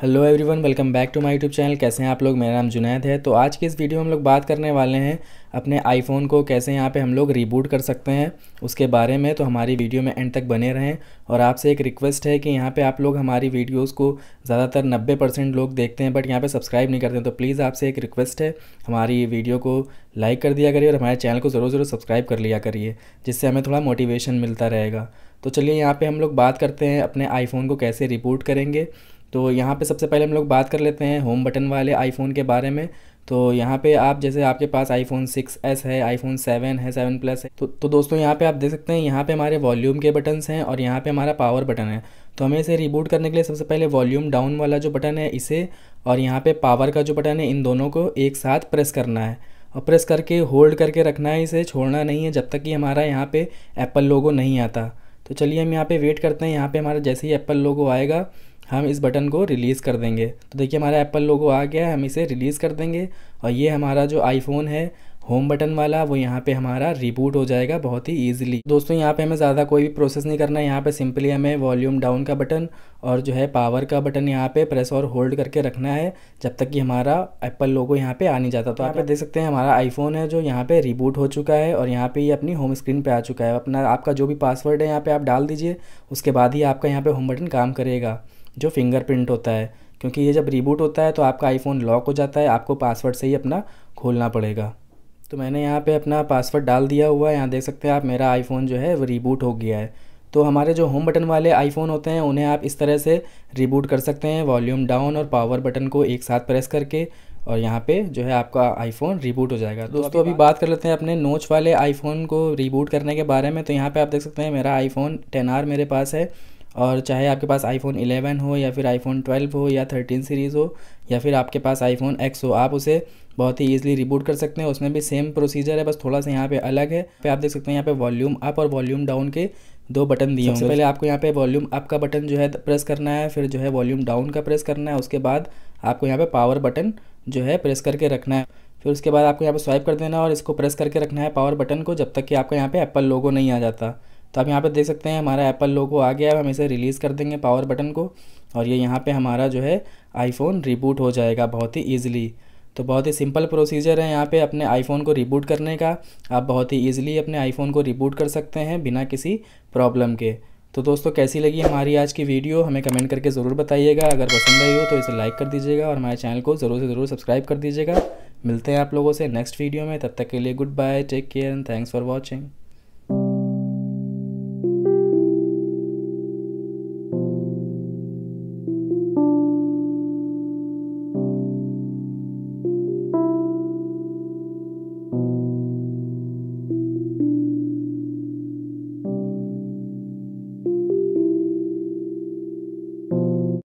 hello everyone welcome back to my YouTube channel कैसे हैं आप लोग मेरा नाम जुनैद है तो आज के इस वीडियो में हम लोग बात करने वाले हैं अपने आईफोन को कैसे यहाँ पे हम लोग रीबूट कर सकते हैं उसके बारे में तो हमारी वीडियो में एंड तक बने रहें और आपसे एक रिक्वेस्ट है कि यहाँ पे आप लोग हमारी वीडियोस को ज़्यादातर 90 परसेंट लोग देखते हैं बट यहाँ पे सब्सक्राइब नहीं करते हैं तो प्लीज़ आपसे एक रिक्वेस्ट है हमारी वीडियो को लाइक कर दिया करिए और हमारे चैनल को ज़रूर ज़रूर सब्सक्राइब कर लिया करिए जिससे हमें थोड़ा मोटिवेशन मिलता रहेगा तो चलिए यहाँ पर हम लोग बात करते हैं अपने आईफोन को कैसे रिबूट करेंगे तो यहाँ पे सबसे पहले हम लोग बात कर लेते हैं होम बटन वाले आईफ़ोन के बारे में तो यहाँ पे आप जैसे आपके पास आईफोन सिक्स एस है आईफोन सेवन है सेवन प्लस है तो तो दोस्तों यहाँ पे आप देख सकते हैं यहाँ पे हमारे वॉल्यूम के बटन्स हैं और यहाँ पे हमारा पावर बटन है तो हमें इसे रिबूट करने के लिए सबसे पहले वॉल्यूम डाउन वाला जो बटन है इसे और यहाँ पर पावर का जो बटन है इन दोनों को एक साथ प्रेस करना है और प्रेस करके होल्ड करके रखना है इसे छोड़ना नहीं है जब तक कि हमारा यहाँ पर एप्पल लोगो नहीं आता तो चलिए हम यहाँ पर वेट करते हैं यहाँ पर हमारा जैसे ही एप्पल लोगो आएगा हम इस बटन को रिलीज़ कर देंगे तो देखिए हमारा एप्पल लोगो आ गया है हम इसे रिलीज़ कर देंगे और ये हमारा जो आईफोन है होम बटन वाला वो यहाँ पे हमारा रिबूट हो जाएगा बहुत ही ईजिली दोस्तों यहाँ पे हमें ज़्यादा कोई भी प्रोसेस नहीं करना है यहाँ पे सिंपली हमें वॉल्यूम डाउन का बटन और जो है पावर का बटन यहाँ पे प्रेस और होल्ड करके रखना है जब तक कि हमारा एप्पल लोगो यहाँ पे आ नहीं जाता तो आप देख सकते हैं हमारा आईफोन है जो यहाँ पे रिबूट हो चुका है और यहाँ पे ये अपनी होम स्क्रीन पे आ चुका है अपना आपका जो भी पासवर्ड है यहाँ पे आप डाल दीजिए उसके बाद ही आपका यहाँ पे होम बटन काम करेगा जो फिंगरप्रिंट होता है क्योंकि ये जब रिबूट होता है तो आपका आईफोन लॉक हो जाता है आपको पासवर्ड से ही अपना खोलना पड़ेगा तो मैंने यहाँ पे अपना पासवर्ड डाल दिया हुआ है यहाँ देख सकते हैं आप मेरा आईफ़ोन जो है वो रिबूट हो गया है तो हमारे जो होम बटन वाले आईफ़ोन होते हैं उन्हें आप इस तरह से रिबूट कर सकते हैं वॉल्यूम डाउन और पावर बटन को एक साथ प्रेस करके और यहाँ पे जो है आपका आईफ़ोन रिबूट हो जाएगा दोस्तों तो अभी बात कर लेते हैं अपने नोच वाले आईफ़ोन को रिबूट करने के बारे में तो यहाँ पे आप देख सकते हैं मेरा आईफ़ोन टेन आर मेरे पास है और चाहे आपके पास आईफोन 11 हो या फिर आईफोन 12 हो या 13 सीरीज़ हो या फिर आपके पास आईफोन एक्स हो आप उसे बहुत ही ईजिली रिबूट कर सकते हैं उसमें भी सेम प्रोसीजर है बस थोड़ा सा यहाँ पे अलग है पे आप देख सकते हैं यहाँ पे वॉल्यूम अप और वॉल्यूम डाउन के दो बटन दिए सबसे पहले आपको यहाँ पे वॉल्यूम अप का बटन जो है प्रेस करना है फिर जो है वॉल्यूम डाउन का प्रेस करना है उसके बाद आपको यहाँ पे पावर बटन जो है प्रेस करके रखना है फिर उसके बाद आपको यहाँ पे स्वाइप कर देना और इसको प्रेस करके रखना है पावर बटन को जब तक कि आपका यहाँ पे एप्पल लोगो नहीं आ जाता तो आप यहाँ पर देख सकते हैं हमारा एप्पल लोगो आ गया है हम इसे रिलीज़ कर देंगे पावर बटन को और ये यहाँ पे हमारा जो है आईफ़ोन रिबूट हो जाएगा बहुत ही ईजिली तो बहुत ही सिंपल प्रोसीजर है यहाँ पे अपने आईफ़ोन को रिबूट करने का आप बहुत ही ईजिली अपने आईफ़ोन को रिबूट कर सकते हैं बिना किसी प्रॉब्लम के तो दोस्तों कैसी लगी हमारी आज की वीडियो हमें कमेंट करके ज़रूर बताइएगा अगर पसंद आई हो तो इसे लाइक कर दीजिएगा और हमारे चैनल को ज़रूर से ज़रूर सब्सक्राइब कर दीजिएगा मिलते हैं आप लोगों से नेक्स्ट वीडियो में तब तक के लिए good bye take care and thanks for watching